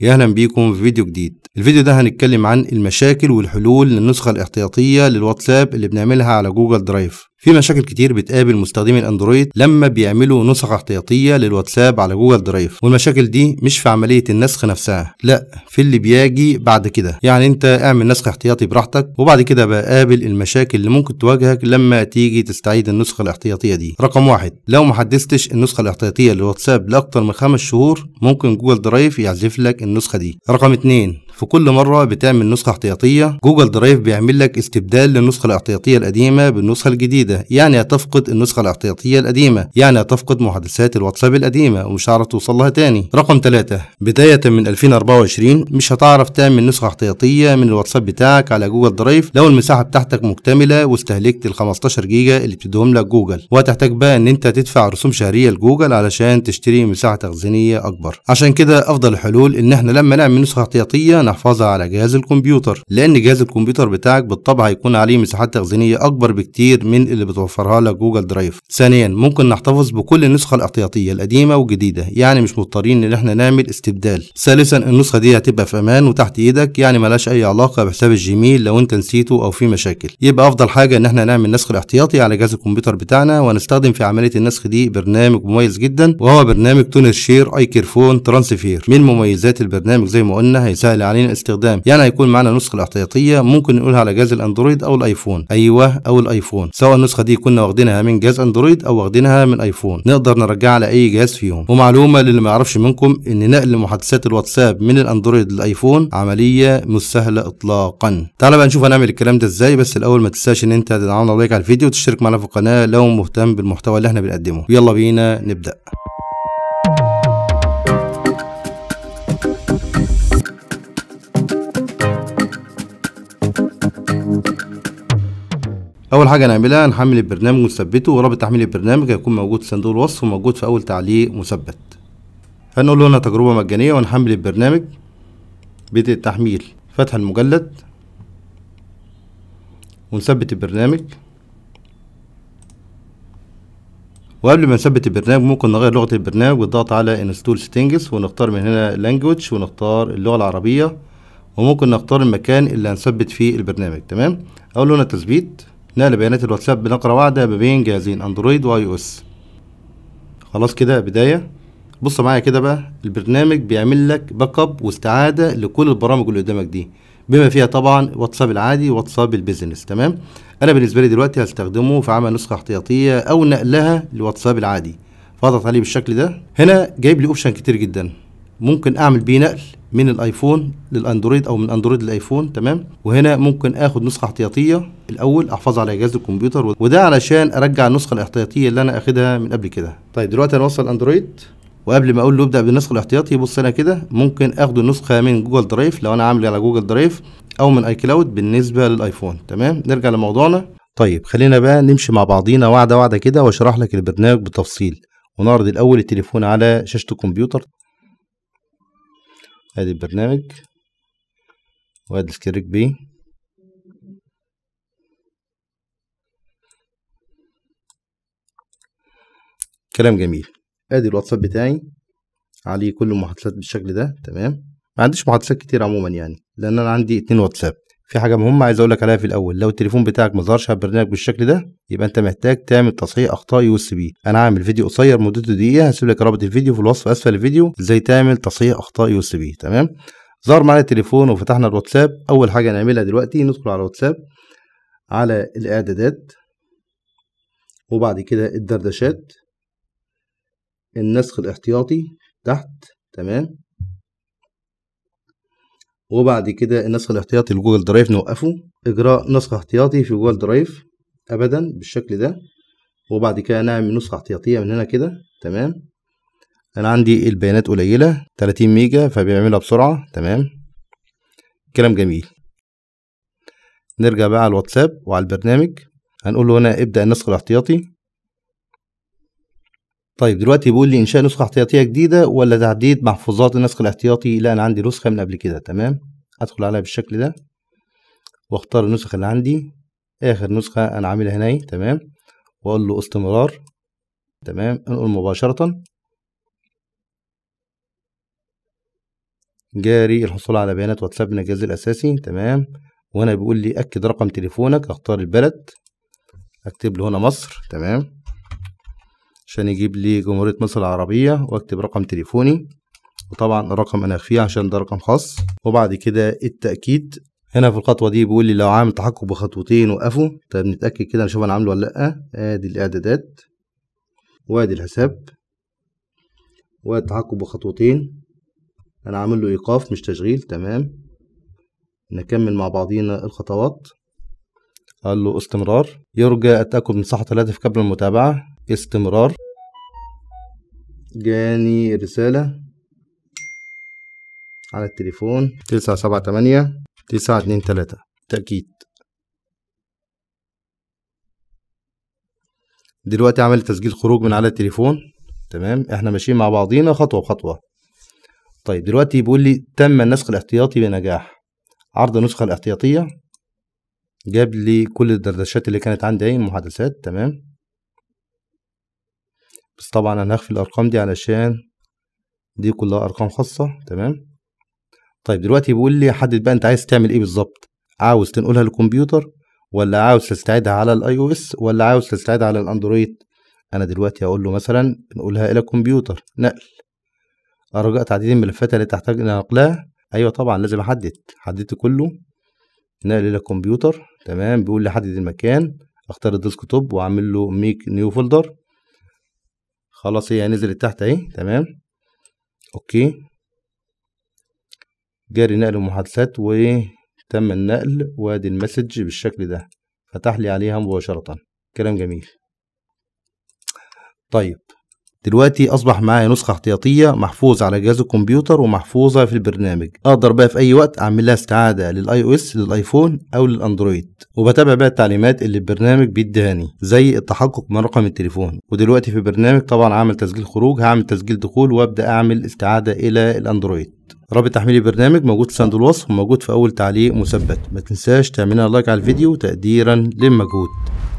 يا اهلا بيكم في فيديو جديد الفيديو ده هنتكلم عن المشاكل والحلول للنسخه الاحتياطيه للواتساب اللي بنعملها على جوجل درايف في مشاكل كتير بتقابل مستخدمي الاندرويد لما بيعملوا نسخ احتياطيه للواتساب على جوجل درايف والمشاكل دي مش في عمليه النسخ نفسها لا في اللي بيجي بعد كده يعني انت اعمل نسخ احتياطي براحتك وبعد كده بقابل المشاكل اللي ممكن تواجهك لما تيجي تستعيد النسخه الاحتياطيه دي رقم واحد لو ما حدثتش النسخه الاحتياطيه للواتساب لاكتر من خمس شهور ممكن جوجل درايف يعزف لك النسخه دي رقم اتنين في كل مرة بتعمل نسخة احتياطية جوجل درايف بيعمل لك استبدال للنسخة الاحتياطية القديمة بالنسخة الجديدة يعني هتفقد النسخة الاحتياطية القديمة يعني هتفقد محادثات الواتساب القديمة ومش هتعرف توصل لها تاني رقم 3 بداية من 2024 مش هتعرف تعمل نسخة احتياطية من الواتساب بتاعك على جوجل درايف لو المساحة بتاعتك مكتملة واستهلكت ال 15 جيجا اللي بتديهم لك جوجل وهتحتاج بقى ان انت تدفع رسوم شهرية لجوجل علشان تشتري مساحة تخزينية اكبر عشان كده افضل الحلول ان احنا لما نعمل نسخة احتياطية نحفظها على جهاز الكمبيوتر لأن جهاز الكمبيوتر بتاعك بالطبع هيكون عليه مساحات تخزينية أكبر بكتير من اللي بتوفرها لك جوجل درايف ثانيا ممكن نحتفظ بكل النسخة الاحتياطية القديمة والجديدة يعني مش مضطرين إن احنا نعمل استبدال ثالثا النسخة دي هتبقى في أمان وتحت إيدك يعني ملاش أي علاقة بحساب الجيميل لو أنت نسيته أو في مشاكل يبقى أفضل حاجة إن احنا نعمل نسخ الاحتياطي على جهاز الكمبيوتر بتاعنا ونستخدم في عملية النسخ دي برنامج مميز جدا وهو برنامج تونر شير اي كيرفون ترانسفير من مميزات البرنامج زي ما قلنا هيسهل علينا علينا الاستخدام يعني هيكون معانا النسخه الاحتياطيه ممكن نقولها على جهاز الاندرويد او الايفون ايوه او الايفون سواء النسخه دي كنا واخدينها من جهاز اندرويد او واخدينها من ايفون نقدر نرجعها على اي جهاز فيهم ومعلومه للي ما يعرفش منكم ان نقل محادثات الواتساب من الاندرويد للايفون عمليه مش سهله اطلاقا تعالى بقى نشوف هنعمل الكلام ده ازاي بس الاول ما تنساش ان انت تدعمنا لايك على الفيديو وتشترك معنا في القناه لو مهتم بالمحتوى اللي احنا بنقدمه يلا بينا نبدا اول حاجه هنعملها هنحمل البرنامج ونثبته ورابط تحميل البرنامج هيكون موجود في صندوق الوصف وموجود في اول تعليق مثبت هنقول له هنا تجربه مجانيه ونحمل البرنامج بدء التحميل فتح المجلد ونثبت البرنامج وقبل ما نثبت البرنامج ممكن نغير لغه البرنامج بالضغط على انستول settings ونختار من هنا لانجويج ونختار اللغه العربيه وممكن نختار المكان اللي هنثبت فيه البرنامج تمام اقول هنا تثبيت نقل بيانات الواتساب بنقرة واحدة ما بين جهازين اندرويد واي او اس خلاص كده بداية بص معايا كده بقى البرنامج بيعمل لك باك اب واستعادة لكل البرامج اللي قدامك دي بما فيها طبعا واتساب العادي واتساب البيزنس تمام انا بالنسبة لي دلوقتي هستخدمه في عمل نسخة احتياطية او نقلها لواتساب العادي فاضغط عليه بالشكل ده هنا جايب لي اوبشن كتير جدا ممكن اعمل بيه نقل من الايفون للاندرويد او من اندرويد للايفون تمام وهنا ممكن اخد نسخه احتياطيه الاول احفظها على جهاز الكمبيوتر وده علشان ارجع النسخه الاحتياطيه اللي انا اخدها من قبل كده طيب دلوقتي انا وصل اندرويد وقبل ما اقول له ابدا بالنسخ الاحتياطي بص انا كده ممكن اخد النسخه من جوجل درايف لو انا عامل على جوجل درايف او من اي كلاود بالنسبه للايفون تمام نرجع لموضوعنا طيب خلينا بقى نمشي مع بعضينا واحده واحده كده واشرح لك البرنامج بالتفصيل ونعرض الاول التليفون على شاشه الكمبيوتر ادي البرنامج وادي الكريك بي كلام جميل ادي الواتساب بتاعي عليه كل المحادثات بالشكل ده تمام ما عنديش محادثات كتير عموما يعني لان انا عندي اتنين واتساب في حاجة مهمة عايز أقولك عليها في الأول لو التليفون بتاعك ما ظهرش على البرنامج بالشكل ده يبقى أنت محتاج تعمل تصحيح أخطاء يو اس بي أنا عامل فيديو قصير مدته دقيقة هسيب لك رابط الفيديو في الوصف أسفل الفيديو إزاي تعمل تصحيح أخطاء يو اس بي تمام ظهر معانا التليفون وفتحنا الواتساب أول حاجة نعملها دلوقتي ندخل على الواتساب على الإعدادات وبعد كده الدردشات النسخ الاحتياطي تحت تمام وبعد كده النسخ الاحتياطي لجوجل درايف نوقفه اجراء نسخ احتياطي في جوجل درايف ابدا بالشكل ده وبعد كده نعمل نسخة احتياطية من هنا كده تمام انا عندي البيانات قليلة 30 ميجا فبيعملها بسرعة تمام كلام جميل نرجع بقى على الواتساب وعلى البرنامج هنقول له هنا ابدأ النسخ الاحتياطي طيب دلوقتي بيقول لي انشاء نسخه احتياطيه جديده ولا تعديل محفوظات النسخ الاحتياطي لا انا عندي نسخه من قبل كده تمام ادخل عليها بالشكل ده واختار النسخ اللي عندي اخر نسخه انا عاملها هنا تمام واقول له استمرار تمام انقل مباشره جاري الحصول على بيانات واتساب من الجهاز الاساسي تمام وهنا بيقول لي اكد رقم تليفونك اختار البلد اكتب له هنا مصر تمام عشان يجيب لي جمهورية مصر العربية واكتب رقم تليفوني وطبعا الرقم انا اخفيه عشان ده رقم خاص وبعد كده التأكيد هنا في الخطوة دي بيقول لي لو عامل تحقق بخطوتين وقفوا طيب نتأكد كده نشوف انا عامله ولا لأ ادي الاعدادات وادي الحساب وادي التحقق بخطوتين انا عامل له ايقاف مش تشغيل تمام نكمل مع بعضينا الخطوات قال له استمرار يرجى التأكد من صحة الهاتف قبل المتابعة استمرار جاني رسالة على التليفون تسعة سبعة تمانية تسعة اتنين تلاتة تأكيد دلوقتي عمل تسجيل خروج من على التليفون تمام احنا ماشيين مع بعضينا خطوة بخطوة طيب دلوقتي بيقول لي تم النسخ الاحتياطي بنجاح عرض النسخة الاحتياطية جاب لي كل الدردشات اللي كانت عندي اهي المحادثات تمام بس طبعا انا هخفي الارقام دي علشان دي كلها ارقام خاصه تمام طيب دلوقتي بيقول لي حدد بقى انت عايز تعمل ايه بالظبط عاوز تنقلها للكمبيوتر ولا عاوز تستعيدها على الاي او اس ولا عاوز تستعيدها على الاندرويد انا دلوقتي هقول له مثلا نقولها الى الكمبيوتر نقل ارجاء تعديل الملفات التي تحتاج الى نقلها ايوه طبعا لازم احدد حددت كله نقل الى الكمبيوتر تمام بيقول لي حدد المكان اختار الديسك توب واعمل له ميك نيو فولدر خلاص هي نزلت تحت اهي تمام اوكي جاري نقل المحادثات وتم النقل وادي المسج بالشكل ده فتح لي عليها مباشرة كلام جميل طيب دلوقتي اصبح معايا نسخه احتياطيه محفوظه على جهاز الكمبيوتر ومحفوظه في البرنامج اقدر بقى في اي وقت اعمل لها استعاده للاي او اس للايفون او للاندرويد وبتابع بقى التعليمات اللي البرنامج بيديهاني زي التحقق من رقم التليفون ودلوقتي في البرنامج طبعا عامل تسجيل خروج هعمل تسجيل دخول وابدا اعمل استعاده الى الاندرويد رابط تحميل البرنامج موجود في صندوق الوصف وموجود في اول تعليق مثبت ما تنساش تعملنا لايك على الفيديو تقديرا للمجهود